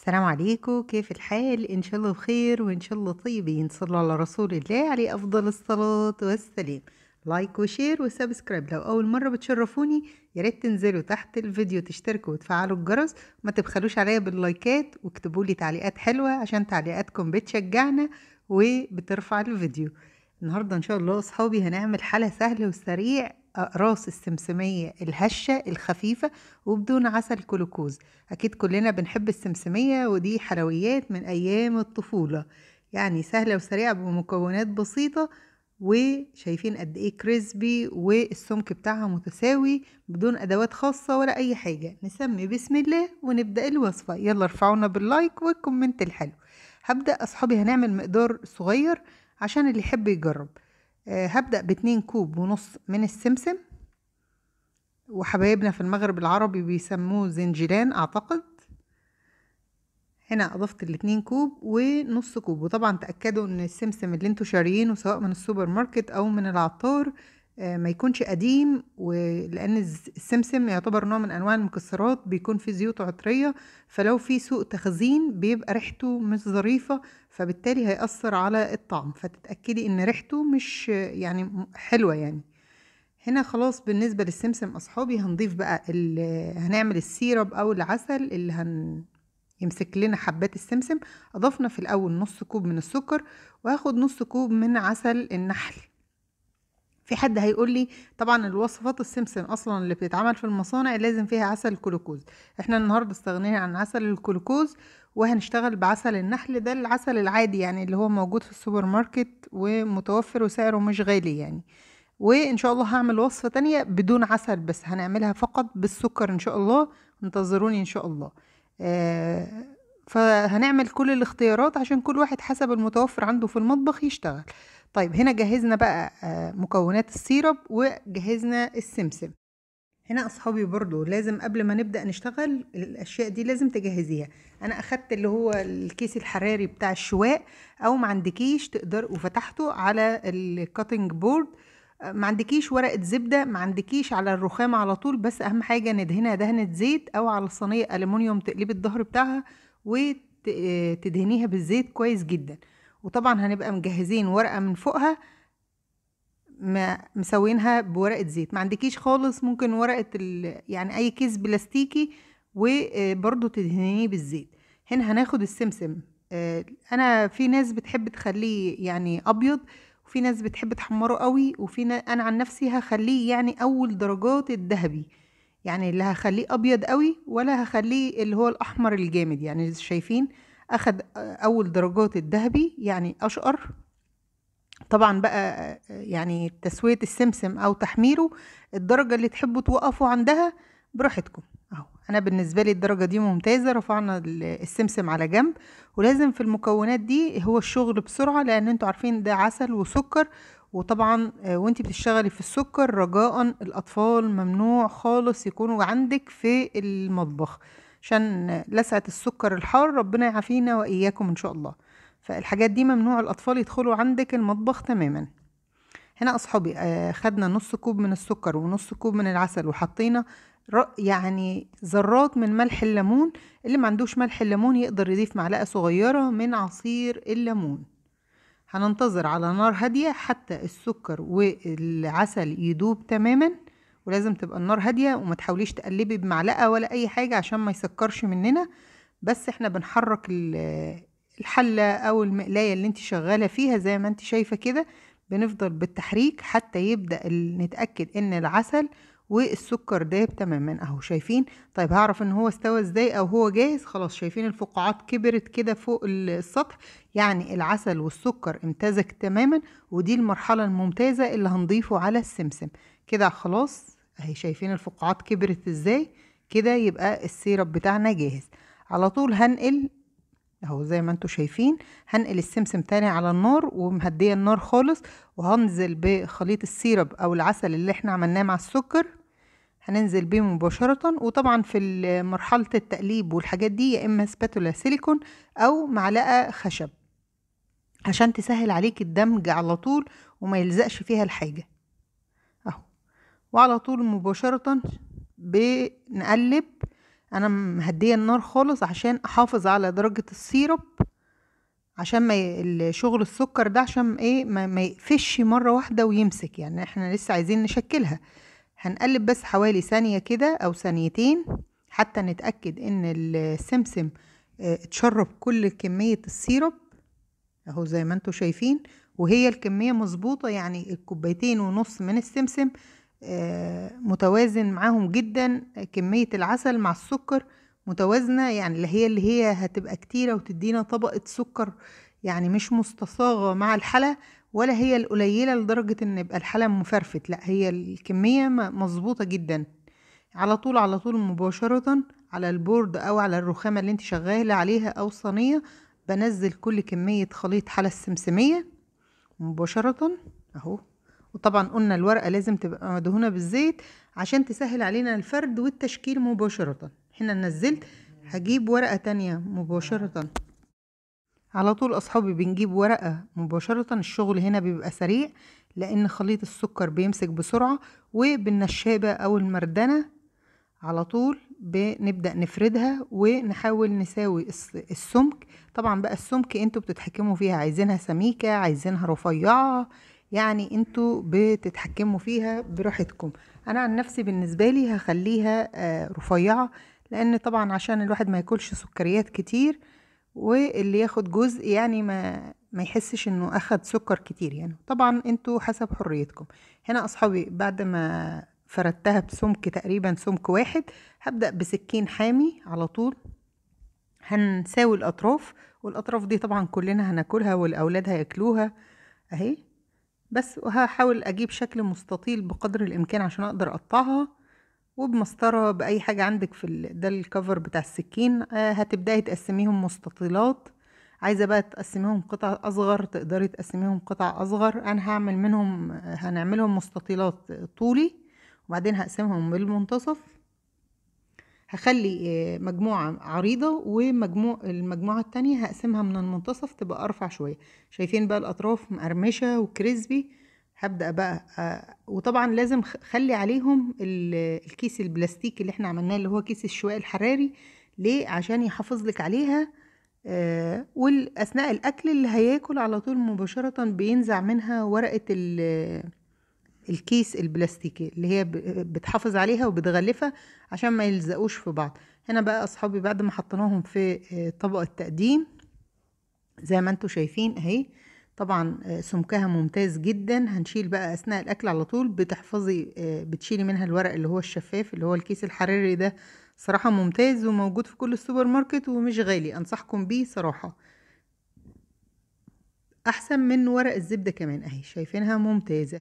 السلام عليكم كيف الحال ان شاء الله بخير وان شاء الله طيبين صلوا على رسول الله عليه افضل الصلاه والسلام لايك وشير وسبسكرايب لو اول مره بتشرفوني يا ريت تنزلوا تحت الفيديو تشتركوا وتفعلوا الجرس ما تبخلوش عليا باللايكات واكتبوا لي تعليقات حلوه عشان تعليقاتكم بتشجعنا وبترفع الفيديو النهارده ان شاء الله اصحابي هنعمل حلا سهل وسريع أقراص السمسمية الهشة الخفيفة وبدون عسل كلوكوز أكيد كلنا بنحب السمسمية ودي حلويات من أيام الطفولة يعني سهلة وسريعة بمكونات بسيطة وشايفين قد ايه كريسبي والسمك بتاعها متساوي بدون ادوات خاصة ولا اي حاجة نسمي بسم الله ونبدأ الوصفة يلا ارفعونا باللايك والكومنت الحلو هبدأ اصحابي هنعمل مقدار صغير عشان اللي يحب يجرب آه، هبدأ باتنين كوب ونص من السمسم وحبايبنا في المغرب العربي بيسموه زنجلان أعتقد هنا أضفت الاتنين كوب ونص كوب وطبعا تأكدوا إن السمسم اللي انتوا شاريينه سواء من السوبر ماركت أو من العطار آه، ما يكونش قديم ولان السمسم يعتبر نوع من انواع المكسرات بيكون فيه زيوت عطريه فلو في سوء تخزين بيبقى ريحته مش ظريفه فبالتالي هيأثر على الطعم فتتأكدي ان ريحته مش يعني حلوه يعني هنا خلاص بالنسبه للسمسم اصحابي هنضيف بقى هنعمل السيرب او العسل اللي هن يمسك لنا حبات السمسم اضفنا في الاول نص كوب من السكر وهاخد نص كوب من عسل النحل في حد هيقول لي طبعا الوصفات السمسم اصلا اللي بتتعمل في المصانع لازم فيها عسل الكلوكوز احنا النهارده استغنينا عن عسل الكلوكوز وهنشتغل بعسل النحل ده العسل العادي يعني اللي هو موجود في السوبر ماركت ومتوفر وسعره مش غالي يعني وان شاء الله هعمل وصفة تانية بدون عسل بس هنعملها فقط بالسكر ان شاء الله انتظروني ان شاء الله آه فهنعمل كل الاختيارات عشان كل واحد حسب المتوفر عنده في المطبخ يشتغل طيب هنا جهزنا بقى آه، مكونات السيرب وجهزنا السمسم هنا اصحابي برضو لازم قبل ما نبدا نشتغل الاشياء دي لازم تجهزيها انا اخدت اللي هو الكيس الحراري بتاع الشواء او ما عندكيش تقدر وفتحته على الكاتنج بورد ما عندكيش ورقه زبده ما عندكيش على الرخام على طول بس اهم حاجه ندهنها دهنه زيت او على صينيه الومنيوم تقلبي الظهر بتاعها وتدهنيها بالزيت كويس جدا وطبعا هنبقى مجهزين ورقة من فوقها مسوينها بورقة زيت ما عندكيش خالص ممكن ورقة يعني أي كيس بلاستيكي وبرده تدهنيه بالزيت هنا هناخد السمسم آه، انا في ناس بتحب تخليه يعني ابيض وفي ناس بتحب تحمره قوي وفي انا عن نفسي هخليه يعني اول درجات الذهبي يعني اللي هخليه ابيض قوي ولا هخليه اللي هو الاحمر الجامد يعني شايفين اخد اول درجات الذهبي يعني اشقر طبعا بقى يعني تسوية السمسم او تحميره الدرجة اللي تحبوا توقفوا عندها براحتكم اهو انا بالنسبة لي الدرجة دي ممتازة رفعنا السمسم على جنب ولازم في المكونات دي هو الشغل بسرعة لان انتوا عارفين ده عسل وسكر وطبعا آه، وانت بتشتغلي في السكر رجاء الاطفال ممنوع خالص يكونوا عندك في المطبخ عشان لسعة السكر الحار ربنا يعافينا واياكم ان شاء الله فالحاجات دي ممنوع الاطفال يدخلوا عندك المطبخ تماما هنا اصحابي آه، خدنا نص كوب من السكر ونص كوب من العسل وحطينا يعني ذرات من ملح الليمون اللي ما عندوش ملح الليمون يقدر يضيف معلقه صغيره من عصير الليمون هننتظر على نار هادية حتى السكر والعسل يدوب تماما ولازم تبقى النار هادية وما تحاوليش تقلبي بمعلقة ولا أي حاجة عشان ما يسكرش مننا بس احنا بنحرك الحلة أو المقلاية اللي انت شغالة فيها زي ما انت شايفة كده بنفضل بالتحريك حتى يبدأ نتأكد ان العسل والسكر داب تماما اهو شايفين طيب هعرف ان هو استوى ازاي او هو جاهز خلاص شايفين الفقاعات كبرت كده فوق السطح يعني العسل والسكر امتزج تماما ودي المرحله الممتازه اللي هنضيفه على السمسم كده خلاص اهي شايفين الفقاعات كبرت ازاي كده يبقى السيرب بتاعنا جاهز على طول هنقل اهو زي ما انتم شايفين هنقل السمسم تاني على النار ومهديه النار خالص وهنزل بخليط السيرب او العسل اللي احنا عملناه مع السكر هننزل بيه مباشرة وطبعا في مرحلة التقليب والحاجات دي يا إما سباتولا سيليكون أو معلقة خشب عشان تسهل عليك الدمج على طول وما يلزقش فيها الحاجة أهو وعلى طول مباشرة بنقلب أنا مهدية النار خالص عشان أحافظ على درجة السيرب عشان ما شغل السكر ده عشان ايه ما, ما يقفش مره واحده ويمسك يعني احنا لسه عايزين نشكلها هنقلب بس حوالي ثانية كده أو ثانيتين حتى نتأكد إن السمسم آه، اتشرب كل كمية السيرب أهو زي ما انتوا شايفين وهي الكمية مظبوطة يعني الكوبايتين ونص من السمسم آه، متوازن معاهم جدا كمية العسل مع السكر متوازنة يعني اللي هي اللي هي هتبقى كتيرة وتدينا طبقة سكر يعني مش مستصاغة مع الحلا ولا هي القليلة لدرجة إن يبقى الحلا مفرفت لأ هي الكمية مظبوطة جدا على طول على طول مباشرة على البورد أو على الرخامة اللي انت شغالة عليها أو صينية بنزل كل كمية خليط حلا السمسمية مباشرة أهو وطبعا قلنا الورقة لازم تبقى مدهونة بالزيت عشان تسهل علينا الفرد والتشكيل مباشرة هنا نزلت هجيب ورقة تانية مباشرة على طول أصحابي بنجيب ورقة مباشرة الشغل هنا بيبقى سريع لأن خليط السكر بيمسك بسرعة وبالنشابة أو المردنة على طول بنبدأ نفردها ونحاول نساوي السمك طبعا بقى السمك انتوا بتتحكموا فيها عايزينها سميكة عايزينها رفيعة يعني انتوا بتتحكموا فيها براحتكم انا عن نفسي بالنسبة لي هخليها آه، رفيعة لان طبعا عشان الواحد ما ياكلش سكريات كتير واللي ياخد جزء يعني ما ما يحسش انه اخد سكر كتير يعني طبعا انتوا حسب حريتكم هنا اصحابي بعد ما فردتها بسمك تقريبا سمك واحد هبدأ بسكين حامي على طول هنساوي الأطراف والأطراف دي طبعا كلنا هناكلها والأولاد هياكلوها أهي بس وهحاول أجيب شكل مستطيل بقدر الإمكان عشان أقدر أقطعها وبمسطرة بأي حاجة عندك في ال... ده الكفر بتاع السكين آه، هتبدأي تقسميهم مستطيلات عايزة بقى تقسميهم قطع أصغر تقدري تقسميهم قطع أصغر أنا هعمل منهم هنعملهم مستطيلات طولي وبعدين هقسمهم بالمنتصف هخلي آه، مجموعة عريضة ومجموع المجموعة التانية هقسمها من المنتصف تبقى أرفع شوية شايفين بقى الأطراف مقرمشة وكريسبي هبدا بقى آه، وطبعا لازم خلي عليهم الكيس البلاستيك اللي احنا عملناه اللي هو كيس الشواء الحراري ليه عشان يحافظ لك عليها آه، واثناء الاكل اللي هياكل على طول مباشره بينزع منها ورقه الكيس البلاستيكي اللي هي بتحافظ عليها وبتغلفها عشان ما يلزقوش في بعض هنا بقى اصحابي بعد ما حطيناهم في آه، طبق التقديم زي ما انتم شايفين اهي طبعا آه، سمكها ممتاز جدا هنشيل بقى اثناء الاكل على طول بتحفظي آه، بتشيلي منها الورق اللي هو الشفاف اللي هو الكيس الحراري ده صراحة ممتاز وموجود في كل السوبر ماركت ومش غالي انصحكم بيه صراحة احسن من ورق الزبدة كمان اهي شايفينها ممتازة